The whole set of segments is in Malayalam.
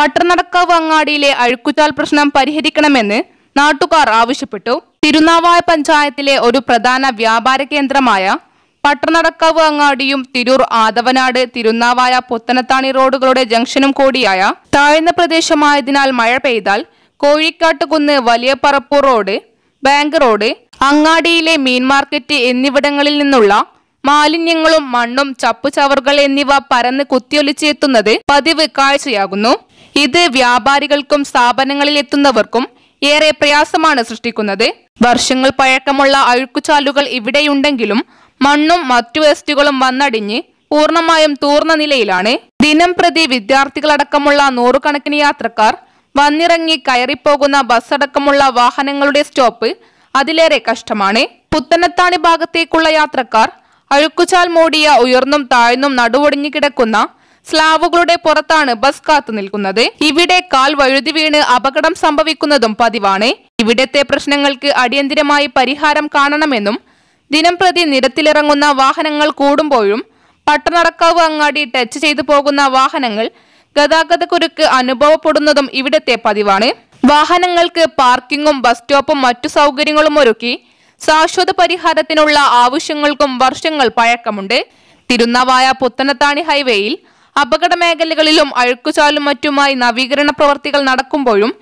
പട്ടണക്കാവ് അങ്ങാടിയിലെ അഴുക്കുചാൽ പ്രശ്നം പരിഹരിക്കണമെന്ന് നാട്ടുകാർ ആവശ്യപ്പെട്ടു തിരുനാവായ പഞ്ചായത്തിലെ ഒരു പ്രധാന വ്യാപാര കേന്ദ്രമായ പട്ടണക്കാവ് അങ്ങാടിയും തിരൂർ ആദവനാട് തിരുനാവായ പുത്തനത്താണി റോഡുകളുടെ ജംഗ്ഷനും കൂടിയായ താഴ്ന്ന പ്രദേശമായതിനാൽ മഴ പെയ്താൽ കോഴിക്കാട്ടുകുന്ന് വലിയ പറപ്പൂർ റോഡ് ബാങ്ക് റോഡ് അങ്ങാടിയിലെ മീൻ മാർക്കറ്റ് എന്നിവിടങ്ങളിൽ നിന്നുള്ള മാലിന്യങ്ങളും മണ്ണും ചപ്പുചവറുകൾ എന്നിവ പരന്ന് കുത്തിയൊലിച്ചെത്തുന്നത് പതിവ് കാഴ്ചയാകുന്നു ഇത് വ്യാപാരികൾക്കും സ്ഥാപനങ്ങളിൽ എത്തുന്നവർക്കും ഏറെ പ്രയാസമാണ് സൃഷ്ടിക്കുന്നത് വർഷങ്ങൾ പഴക്കമുള്ള അഴുക്കുചാലുകൾ ഇവിടെയുണ്ടെങ്കിലും മണ്ണും മറ്റു വേസ്റ്റുകളും വന്നടിഞ്ഞ് പൂർണ്ണമായും തൂർന്ന നിലയിലാണ് ദിനം പ്രതി വിദ്യാർത്ഥികളടക്കമുള്ള നൂറുകണക്കിന് യാത്രക്കാർ വന്നിറങ്ങി കയറിപ്പോകുന്ന ബസ്സടക്കമുള്ള വാഹനങ്ങളുടെ സ്റ്റോപ്പ് അതിലേറെ കഷ്ടമാണ് പുത്തനത്താണി ഭാഗത്തേക്കുള്ള യാത്രക്കാർ അഴുക്കുചാൽ മൂടിയ ഉയർന്നും താഴ്ന്നും നടുവൊടിഞ്ഞു കിടക്കുന്ന സ്ലാവുകളുടെ പുറത്താണ് ബസ് കാത്തു നിൽക്കുന്നത് ഇവിടെ കാൽ വഴുതി വീണ് അപകടം സംഭവിക്കുന്നതും പതിവാണ് ഇവിടത്തെ പ്രശ്നങ്ങൾക്ക് അടിയന്തിരമായി പരിഹാരം കാണണമെന്നും ദിനംപ്രതി നിരത്തിലിറങ്ങുന്ന വാഹനങ്ങൾ കൂടുമ്പോഴും പട്ടണറക്കാവ് അങ്ങാടി ടച്ച് ചെയ്തു പോകുന്ന വാഹനങ്ങൾ കുരുക്ക് അനുഭവപ്പെടുന്നതും ഇവിടത്തെ പതിവാണ് വാഹനങ്ങൾക്ക് പാർക്കിങ്ങും ബസ് സ്റ്റോപ്പും മറ്റു സൗകര്യങ്ങളും ഒരുക്കി ശാശ്വത പരിഹാരത്തിനുള്ള ആവശ്യങ്ങൾക്കും വർഷങ്ങൾ പഴക്കമുണ്ട് തിരുനാവായ പുത്തനത്താണി ഹൈവേയിൽ അപകട മേഖലകളിലും അഴുക്കുചാലും മറ്റുമായി നവീകരണ പ്രവർത്തികൾ നടക്കുമ്പോഴും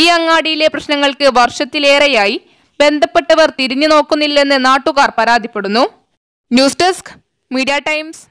ഈ അങ്ങാടിയിലെ പ്രശ്നങ്ങൾക്ക് വർഷത്തിലേറെയായി ബന്ധപ്പെട്ടവർ തിരിഞ്ഞു നോക്കുന്നില്ലെന്ന് നാട്ടുകാർ പരാതിപ്പെടുന്നു ന്യൂസ് ഡെസ്ക് മീഡിയ ടൈംസ്